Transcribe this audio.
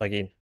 plugin